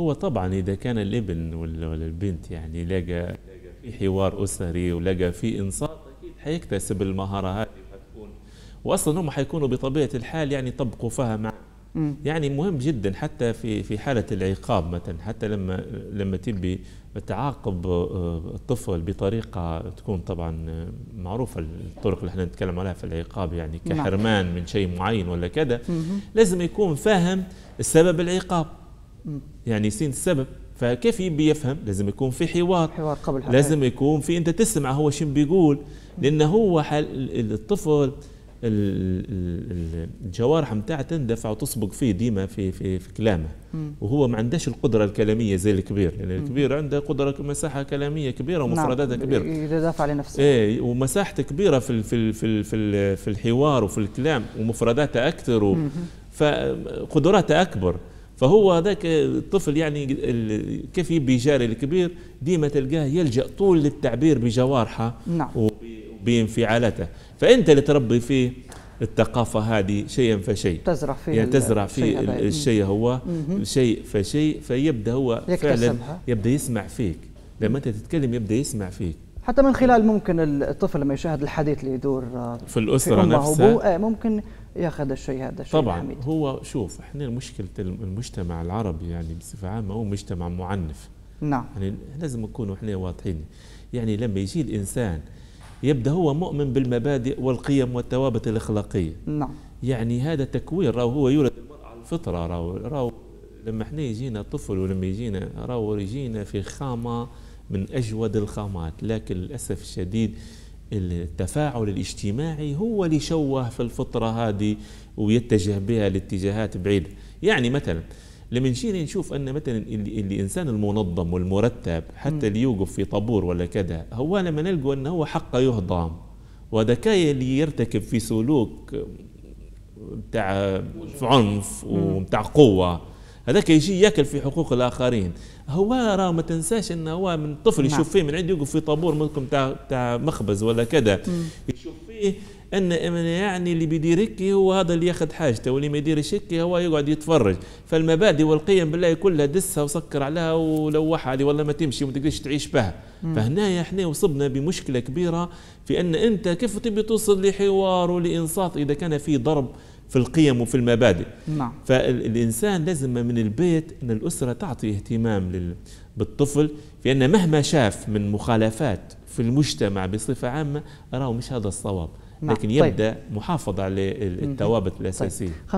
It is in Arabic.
هو طبعا إذا كان الابن ولا البنت يعني لقى في حوار أسري ولقى في إنصات أكيد حيكتسب المهارة هذه وحتكون وأصلا هم حيكونوا بطبيعة الحال يعني طبقوا فيها مع يعني مهم جدا حتى في في حالة العقاب مثلا حتى لما لما تبي تعاقب آه، الطفل بطريقة تكون طبعا معروفة الطرق اللي احنا نتكلم عليها في العقاب يعني نعم. كحرمان من شيء معين ولا كذا لازم يكون فاهم السبب العقاب يعني سين السبب فكيف يبي يفهم لازم يكون في حوار حوار قبل حوار. لازم يكون في انت تسمع هو شنو بيقول لانه هو حل الطفل الجوارح نتاعه تندفع وتصبق فيه ديما في في في كلامه وهو ما عندهاش القدره الكلاميه زي الكبير يعني الكبير عنده قدره مساحه كلاميه كبيره ومفرداته نعم. كبيره يدافع لنفسه ايه ومساحته كبيره في في في في, في الحوار وفي الكلام ومفرداته اكثر فقدراته اكبر فهو هذاك الطفل يعني كيف يبي يجاري الكبير ديما تلقاه يلجأ طول للتعبير بجوارحه نعم. وبانفعالاته فأنت اللي تربي فيه الثقافة هذه شيئا فشيء تزرع فيه يعني تزرع فيه الشيء هو شيء فشيء فيبدأ هو فعلا يبدأ يسمع فيك لما أنت تتكلم يبدأ يسمع فيك حتى من خلال ممكن الطفل لما يشاهد الحديث اللي يدور آه، في الاسره في نفسها آه، ممكن ياخذ الشيء هذا الشيء طبعا الحميد. هو شوف احنا مشكله المجتمع العربي يعني بصفه عامه هو مجتمع معنف نعم يعني لازم نكونوا احنا واضحين يعني لما يجي الانسان يبدا هو مؤمن بالمبادئ والقيم والثوابت الاخلاقيه نعم يعني هذا تكوين راهو هو يولد المرأة على الفطره راهو راهو لما احنا يجينا طفل ولما يجينا راهو يجينا في خامه من أجود الخامات لكن للأسف الشديد التفاعل الاجتماعي هو اللي شوه في الفطرة هذه ويتجه بها لاتجاهات بعيدة يعني مثلا لما نجي نشوف أن مثلا الإنسان المنظم والمرتب حتى اللي يوقف في طابور ولا كذا هو لما نلقوا أنه هو حقه يهضم وذاك اللي يرتكب في سلوك بتاع عنف وبتاع قوة هذاك يجي ياكل في حقوق الاخرين هو راه ما تنساش انه هو من طفل نعم. يشوف فيه من عنده يوقف في طابور ممكن تاع تاع مخبز ولا كذا يشوف فيه ان يعني اللي بيدير هيك هو هذا اللي ياخذ حاجته واللي ما يديرش هيك هو يقعد يتفرج فالمبادئ والقيم بالله كلها دسها وسكر عليها ولوحها هذه والله ما تمشي وما تقدرش تعيش بها فهنا احنا وصبنا بمشكله كبيره في ان انت كيف تبي توصل لحوار ولانصات اذا كان في ضرب في القيم وفي المبادئ نعم. فالإنسان لازم من البيت أن الأسرة تعطي اهتمام لل... بالطفل في أن مهما شاف من مخالفات في المجتمع بصفة عامة راه مش هذا الصواب لكن نعم، يبدا طيب. محافظه على الثوابت الاساسيه طيب.